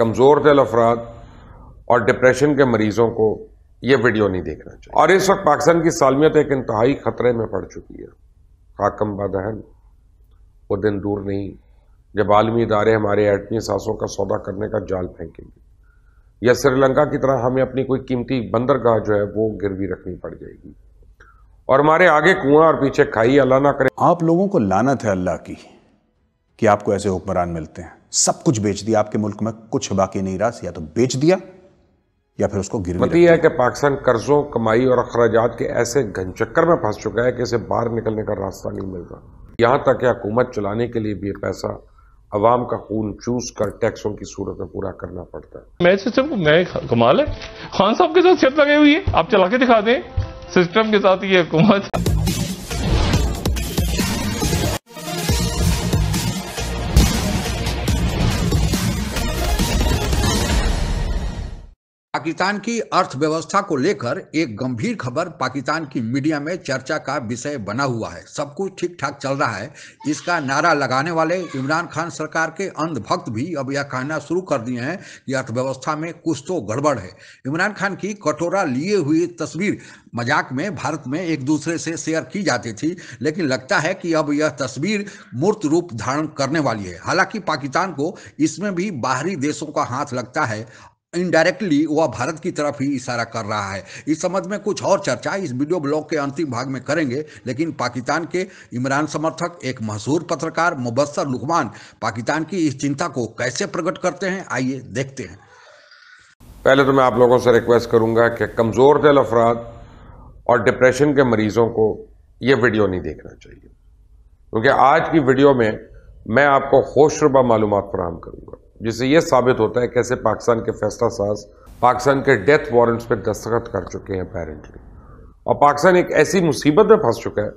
कमज़ोर दिल अफराद और डिप्रेशन के मरीज़ों को ये वीडियो नहीं देखना चाहिए और इस वक्त पाकिस्तान की सालमियत एक इंतहाई ख़तरे में पड़ चुकी है खाकम बदहन वो दिन दूर नहीं जब आलमी इदारे हमारे एटमी सासों का सौदा करने का जाल फेंकेंगे या श्रीलंका की तरह हमें अपनी कोई कीमती बंदरगाह जो है वो गिरवी रखनी पड़ जाएगी और हमारे आगे कुआं और पीछे खाई अल्लाह ना करे आप लोगों को लानत है अल्लाह की कि आपको ऐसे हुक्मरान मिलते हैं सब कुछ बेच दिया आपके मुल्क में कुछ बाकी नहीं रहा या तो बेच दिया या फिर उसको गिर मतलब है कि पाकिस्तान कर्जों कमाई और अखराज के ऐसे घनचक्कर में फंस चुका है कि इसे बाहर निकलने का रास्ता नहीं मिल रहा यहाँ तक कि हुकूमत चलाने के लिए भी पैसा अवाम का खून चूस कर टैक्सों की सूरत में पूरा करना पड़ता है मैं सिस्टम को मैं कमाल है खान साहब के साथ शर्त लगे हुई है आप चला के दिखा दें सिस्टम के साथ ये हुकूमत पाकिस्तान की अर्थव्यवस्था को लेकर एक गंभीर खबर पाकिस्तान की मीडिया में चर्चा का विषय बना हुआ है सब कुछ ठीक ठाक चल रहा है इसका नारा लगाने वाले इमरान खान सरकार के अंधभक्त भी अब यह कहना शुरू कर दिए हैं कि अर्थव्यवस्था में कुछ तो गड़बड़ है इमरान खान की कटोरा लिए हुई तस्वीर मजाक में भारत में एक दूसरे से शेयर की जाती थी लेकिन लगता है कि अब यह तस्वीर मूर्त रूप धारण करने वाली है हालांकि पाकिस्तान को इसमें भी बाहरी देशों का हाथ लगता है इनडायरेक्टली वह भारत की तरफ ही इशारा कर रहा है इस संबंध में कुछ और चर्चा इस वीडियो ब्लॉग के अंतिम भाग में करेंगे लेकिन पाकिस्तान के इमरान समर्थक एक मशहूर पत्रकार मुबसर लुकमान पाकिस्तान की इस चिंता को कैसे प्रकट करते हैं आइए देखते हैं पहले तो मैं आप लोगों से रिक्वेस्ट करूंगा कि कमज़ोर दिल अफराद और डिप्रेशन के मरीजों को यह वीडियो नहीं देखना चाहिए क्योंकि आज की वीडियो में मैं आपको होशरबा मालूम फराहम करूंगा जिससे यह साबित होता है कैसे पाकिस्तान के फैसला साज पाकिस्तान के डेथ वारंट्स पर दस्तखत कर चुके हैं अपेरेंटली और पाकिस्तान एक ऐसी मुसीबत में फंस चुका है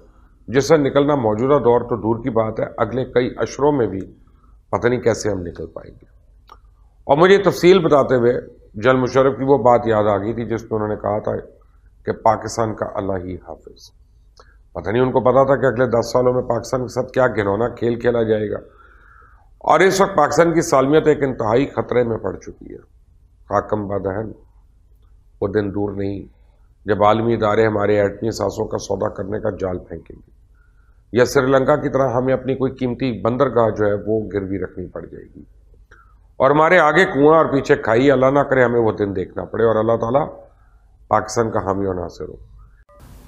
जिससे निकलना मौजूदा दौर तो दूर की बात है अगले कई अशरों में भी पता नहीं कैसे हम निकल पाएंगे और मुझे तफसील बताते हुए जल मुशरफ की वो बात याद आ गई थी जिसमें उन्होंने कहा था कि पाकिस्तान का अल्लाह ही हाफिज पता नहीं उनको पता था कि अगले दस सालों में पाकिस्तान के साथ क्या घिनौना खेल खेला जाएगा और इस वक्त पाकिस्तान की सालमियत एक इंतहाई ख़तरे में पड़ चुकी है खाकम बदहन वो दिन दूर नहीं जब आलमी इदारे हमारे एटमी सासों का सौदा करने का जाल फेंकेंगे या श्रीलंका की तरह हमें अपनी कोई कीमती बंदरगाह जो है वो गिरवी रखनी पड़ जाएगी और हमारे आगे कुआं और पीछे खाई अल्लाह ना करे हमें वो दिन देखना पड़े और अल्लाह ताला पाकिस्तान का हामी और नासिर हो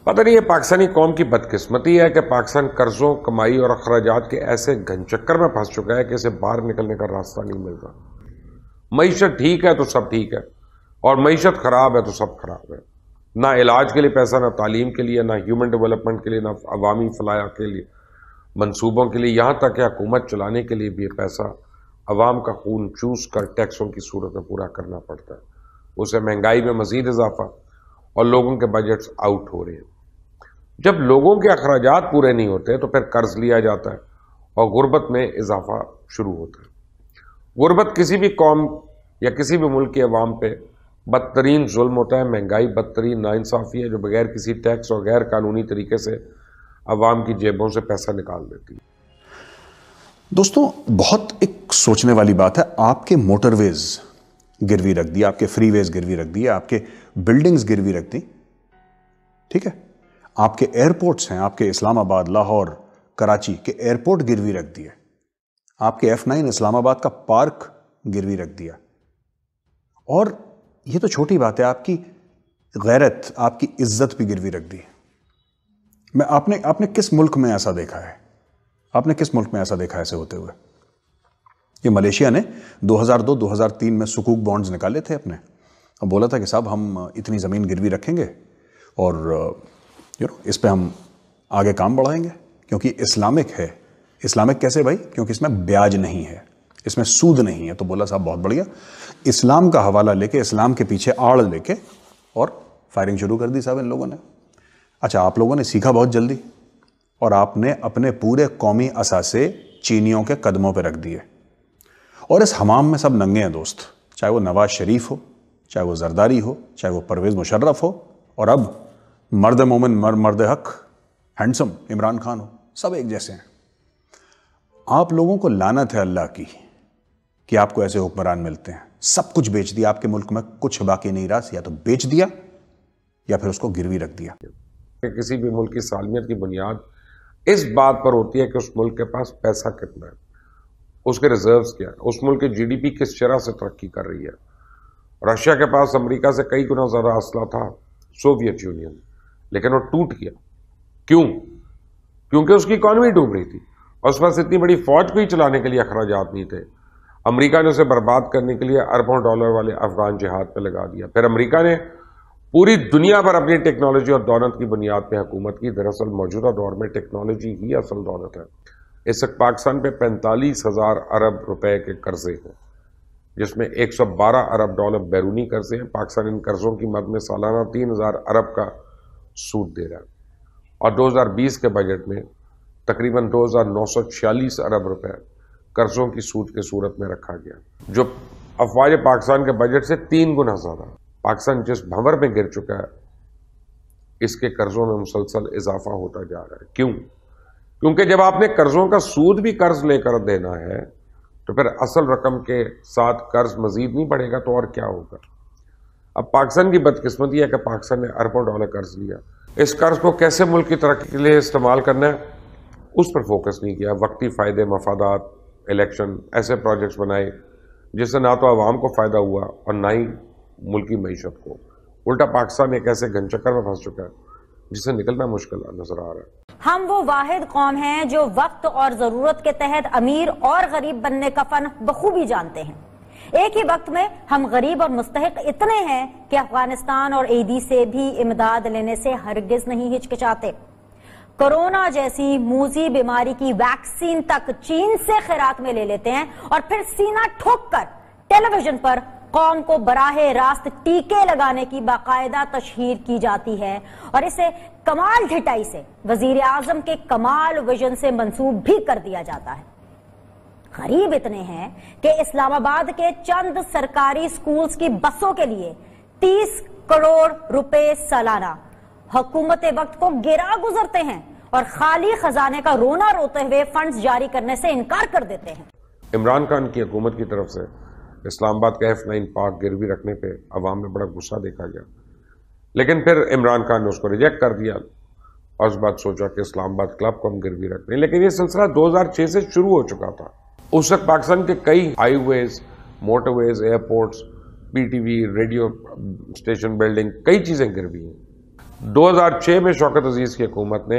पता नहीं ये पाकिस्तानी कौम की बदकिस्मती है कि पाकिस्तान कर्जों कमाई और अखराज के ऐसे घनचक्कर में फंस चुका है कि इसे बाहर निकलने का रास्ता नहीं मिल रहा मीशत ठीक है तो सब ठीक है और मीशत ख़राब है तो सब ख़राब है ना इलाज के लिए पैसा ना तालीम के लिए ना ह्यूमन डेवलपमेंट के लिए ना अवामी फलाह के लिए मनसूबों के लिए यहाँ तक कि हकूमत चलाने के लिए भी पैसा अवाम का खून चूस कर टैक्सों की सूरत में पूरा करना पड़ता है उसे महंगाई में मज़ीद इजाफा और लोगों के बजट्स आउट हो रहे हैं जब लोगों के अखराज पूरे नहीं होते तो फिर कर्ज लिया जाता है और गुर्बत में इजाफा शुरू होता है गुर्बत किसी भी कौम या किसी भी मुल्क के अवाम पर बदतरीन जुल्म होता है महंगाई बदतरीन नाानसाफ़ी है जो बगैर किसी टैक्स और गैर कानूनी तरीके से अवाम की जेबों से पैसा निकाल देती है दोस्तों बहुत एक सोचने वाली बात है आपके मोटरवेज गिरवी रख दी आपके फ्रीवेज गिरवी रख दिए आपके बिल्डिंग्स गिरवी रख दी ठीक है आपके एयरपोर्ट्स हैं आपके इस्लामाबाद लाहौर कराची के एयरपोर्ट गिरवी रख दिए आपके एफ नाइन इस्लामाबाद का पार्क गिरवी रख दिया और ये तो छोटी बात है आपकी गैरत आपकी इज्जत भी गिरवी रख दी मैं आपने आपने किस मुल्क में ऐसा देखा है आपने किस मुल्क में ऐसा देखा है ऐसे होते हुए ये मलेशिया ने 2002-2003 में सुकूक बॉन्ड्स निकाले थे अपने अब बोला था कि साहब हम इतनी ज़मीन गिरवी रखेंगे और यू नो इस पर हम आगे काम बढ़ाएंगे क्योंकि इस्लामिक है इस्लामिक कैसे भाई क्योंकि इसमें ब्याज नहीं है इसमें सूद नहीं है तो बोला साहब बहुत बढ़िया इस्लाम का हवाला लेके इस्लाम के पीछे आड़ लेके और फायरिंग शुरू कर दी साहब इन लोगों ने अच्छा आप लोगों ने सीखा बहुत जल्दी और आपने अपने पूरे कौमी असासे चीनियों के कदमों पर रख दिए और इस हमाम में सब नंगे हैं दोस्त चाहे वो नवाज शरीफ हो चाहे वो जरदारी हो चाहे वो परवेज़ मुशर्रफ हो और अब मर्द मोमिन मर मर्द हक हैंडसम इमरान खान हो सब एक जैसे हैं आप लोगों को लानत है अल्लाह की कि आपको ऐसे हुक्मरान मिलते हैं सब कुछ बेच दिया आपके मुल्क में कुछ बाकी नहीं रहा या तो बेच दिया या फिर उसको गिरवी रख दिया किसी भी मुल्क की सालमियत की बुनियाद इस बात पर होती है कि उस मुल्क के पास पैसा कितना है उसके रिजर्व्स क्या है उस मुल्क की जीडीपी किस शरह से तरक्की कर रही है रशिया के पास अमेरिका से कई गुना ज़्यादा असला था सोवियत यूनियन लेकिन वो टूट गया क्यों क्योंकि उसकी इकॉनमी डूब रही थी और उस पास इतनी बड़ी फौज को ही चलाने के लिए अखराज नहीं थे अमेरिका ने उसे बर्बाद करने के लिए अरबों डॉलर वाले अफगान जिहाद पर लगा दिया फिर अमेरिका ने पूरी दुनिया पर अपनी टेक्नोलॉजी और दौलत की बुनियाद पर हुकूमत की दरअसल मौजूदा दौर में टेक्नोलॉजी ही असल दौलत है इस वक्त पाकिस्तान पर पैंतालीस हज़ार अरब रुपए के कर्जे हैं जिसमें 112 अरब डॉलर बैरूनी कर्जे हैं पाकिस्तान इन कर्ज़ों की मद में सालाना तीन हज़ार अरब का सूद दे रहा है और 2020 के बजट में तकरीबन 2946 अरब रुपए कर्जों की सूद के सूरत में रखा गया जो अफवाज पाकिस्तान के बजट से तीन गुना ज़्यादा पाकिस्तान जिस भंवर में गिर चुका है इसके कर्जों में मुसलसल इजाफा होता जा रहा है क्यों क्योंकि जब आपने कर्जों का सूद भी कर्ज लेकर देना है तो फिर असल रकम के साथ कर्ज मजीद नहीं बढ़ेगा तो और क्या होगा अब पाकिस्तान की बदकिस्मती है कि पाकिस्तान ने अरबों डॉलर कर्ज लिया इस कर्ज को कैसे मुल्क की तरक्की के लिए इस्तेमाल करना है उस पर फोकस नहीं किया वक्ती फ़ायदे मफादात इलेक्शन ऐसे प्रोजेक्ट्स बनाए जिससे ना तो आवाम को फ़ायदा हुआ और ना ही मुल्क की मीशत को उल्टा पाकिस्तान एक ऐसे घनचक्कर में फंस चुका है जिससे निकलना मुश्किल नजर आ रहा है हम वो वाहिद कौम हैं जो वक्त और जरूरत के तहत अमीर और गरीब बनने का फन बखूबी जानते हैं एक ही वक्त में हम गरीब और मुस्तक इतने हैं कि अफगानिस्तान और ईदी से भी इमदाद लेने से हरगिज नहीं हिचकिचाते कोरोना जैसी मूजी बीमारी की वैक्सीन तक चीन से खैरात में ले लेते हैं और फिर सीना ठोक कर टेलीविजन पर कौम को बराह रास्त टीके लगाने की बाकायदा तशहर की जाती है और इसे कमाल ढिटाई से वजीर आजम के कमाल विजन से मंसूब भी कर दिया जाता है करीब इतने हैं कि इस्लामाबाद के चंद सरकारी स्कूल्स की बसों के लिए 30 करोड़ रुपए सालाना हुकूमत वक्त को गिरा गुजरते हैं और खाली खजाने का रोना रोते हुए फंड्स जारी करने से इनकार कर देते हैं इमरान खान की हुकूमत की तरफ से इस्लामाबाद के एफ नाइन पार्क गिरवी रखने पर आवाम में बड़ा गुस्सा देखा गया लेकिन फिर इमरान खान ने उसको रिजेक्ट कर दिया और उस बात सोचा कि इस्लामाबाद क्लब को हम गिरवी रखते हैं लेकिन ये सिलसिला 2006 से शुरू हो चुका था उस वक्त पाकिस्तान के कई highways motorways airports PTV radio station building कई चीज़ें गिर भी हैं 2006 में शौकत अजीज़ की हुकूमत ने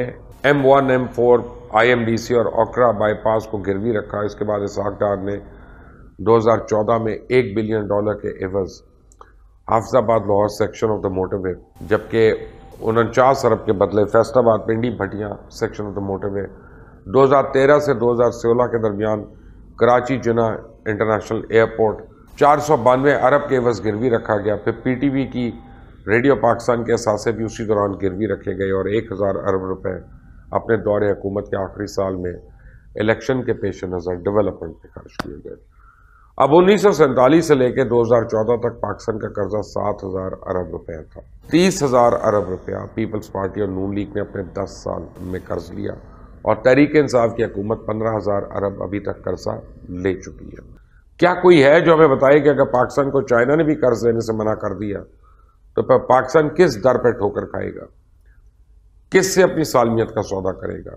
M one M four I M D C और ओकरा बाईपास को गिरवी रखा इसके बाद इसहाक डार ने 2014 में एक बिलियन डॉलर के एवज Hafizabad Lahore section of the motorway जबकि उनचास अरब के बदले Faisalabad Pindi Bhattian section of the motorway 2013 से 2016 के दरमियान कराची जुना इंटरनेशनल एयरपोर्ट चार सौ बानवे अरब के वज़ गिरवी रखा गया फिर पीटीवी की रेडियो पाकिस्तान के असासे भी उसी दौरान गिरवी रखे गए और एक हज़ार अरब रुपए अपने दौर हुकूमत के आखिरी साल में इलेक्शन के पेश नज़र डेवलपमेंट पर खर्च किए गए अब उन्नीस सौ सैंतालीस से लेकर दो हज़ार चौदह तक पाकिस्तान का कर्जा सात हज़ार अरब रुपये था तीस हज़ार अरब रुपया पीपल्स पार्टी और नून लीग ने अपने दस साल में कर्ज लिया और तहरीक इंसाफ की हकूमत पंद्रह हज़ार अरब अभी तक कर्जा ले चुकी है क्या कोई है जो हमें बताए कि अगर पाकिस्तान को चाइना ने भी कर्ज लेने से मना कर दिया तो फिर पाकिस्तान किस दर पर ठोकर खाएगा किस से अपनी सालमियत का सौदा करेगा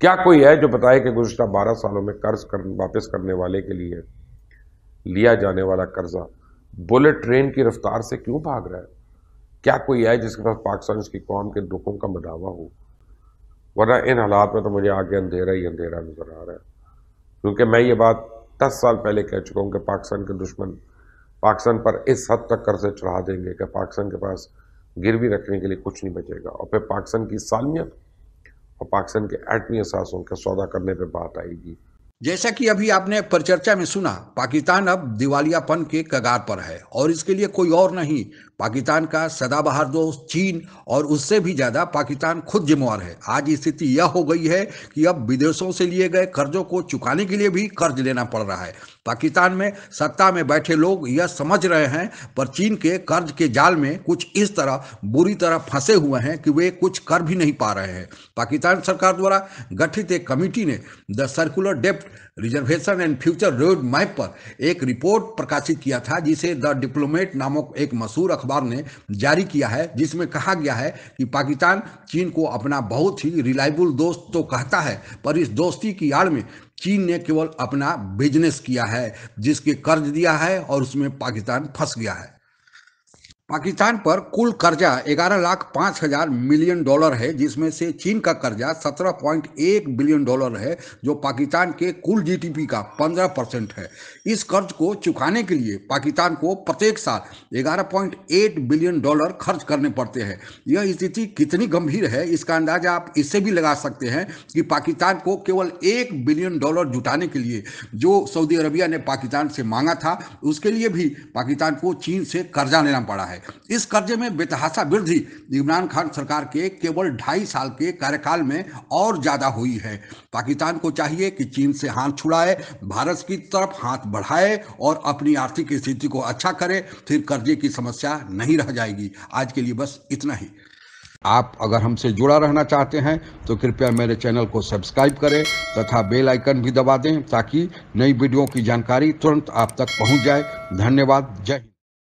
क्या कोई है जो बताए कि गुजशत बारह सालों में कर्ज कर वापस करने वाले के लिए लिया जाने वाला कर्जा बुलेट ट्रेन की रफ्तार से क्यों भाग रहा है क्या कोई है जिसके पास पाकिस्तान उसकी कौम के दुखों का मदावा हो वरना इन हालात में तो मुझे आगे अंधेरा ही अंधेरा नज़र आ रहा है क्योंकि मैं ये बात दस साल पहले कह चुका हूँ कि पाकिस्तान के दुश्मन पाकिस्तान पर इस हद तक कर्जे चढ़ा देंगे कि पाकिस्तान के पास गिरवी रखने के लिए कुछ नहीं बचेगा और फिर पाकिस्तान की सालमियत और पाकिस्तान के एटमी असासों का सौदा करने पर बात आएगी जैसा कि अभी आपने परिचर्चा में सुना पाकिस्तान अब दिवालियापन के कगार पर है और इसके लिए कोई और नहीं पाकिस्तान का सदाबहार दोस्त चीन और उससे भी ज़्यादा पाकिस्तान खुद जिम्मेवार है आज स्थिति यह हो गई है कि अब विदेशों से लिए गए कर्जों को चुकाने के लिए भी कर्ज लेना पड़ रहा है पाकिस्तान में सत्ता में बैठे लोग यह समझ रहे हैं पर चीन के कर्ज के जाल में कुछ इस तरह बुरी तरह फंसे हुए हैं कि वे कुछ कर भी नहीं पा रहे हैं पाकिस्तान सरकार द्वारा गठित एक कमेटी ने द सर्कुलर डेप्ट reservation and future road map पर एक रिपोर्ट प्रकाशित किया था जिसे द डिप्लोमेट नामक एक मशहूर अखबार ने जारी किया है जिसमें कहा गया है कि पाकिस्तान चीन को अपना बहुत ही रिलायबल दोस्त तो कहता है पर इस दोस्ती की आड़ में चीन ने केवल अपना बिजनेस किया है जिसके कर्ज दिया है और उसमें पाकिस्तान फंस गया है पाकिस्तान पर कुल कर्जा ग्यारह लाख पाँच हजार मिलियन डॉलर है जिसमें से चीन का कर्जा सत्रह पॉइंट एक बिलियन डॉलर है जो पाकिस्तान के कुल जीडीपी का पंद्रह परसेंट है इस कर्ज को चुकाने के लिए पाकिस्तान को प्रत्येक साल ग्यारह पॉइंट एट बिलियन डॉलर खर्च करने पड़ते हैं यह स्थिति कितनी गंभीर है इसका अंदाजा आप इससे भी लगा सकते हैं कि पाकिस्तान को केवल एक बिलियन डॉलर जुटाने के लिए जो सऊदी अरबिया ने पाकिस्तान से मांगा था उसके लिए भी पाकिस्तान को चीन से कर्जा लेना पड़ा है है इस कर्जे में बेतहासा वृद्धि इमरान खान सरकार के केवल ढाई साल के कार्यकाल में और ज्यादा हुई है पाकिस्तान को चाहिए कि चीन से हाथ छुड़ाए भारत की तरफ हाथ बढ़ाए और अपनी आर्थिक स्थिति को अच्छा करे फिर कर्जे की समस्या नहीं रह जाएगी आज के लिए बस इतना ही आप अगर हमसे जुड़ा रहना चाहते हैं तो कृपया मेरे चैनल को सब्सक्राइब करें तथा बेल आइकन भी दबा दें ताकि नई वीडियो की जानकारी तुरंत आप तक पहुंच जाए धन्यवाद जय हिंद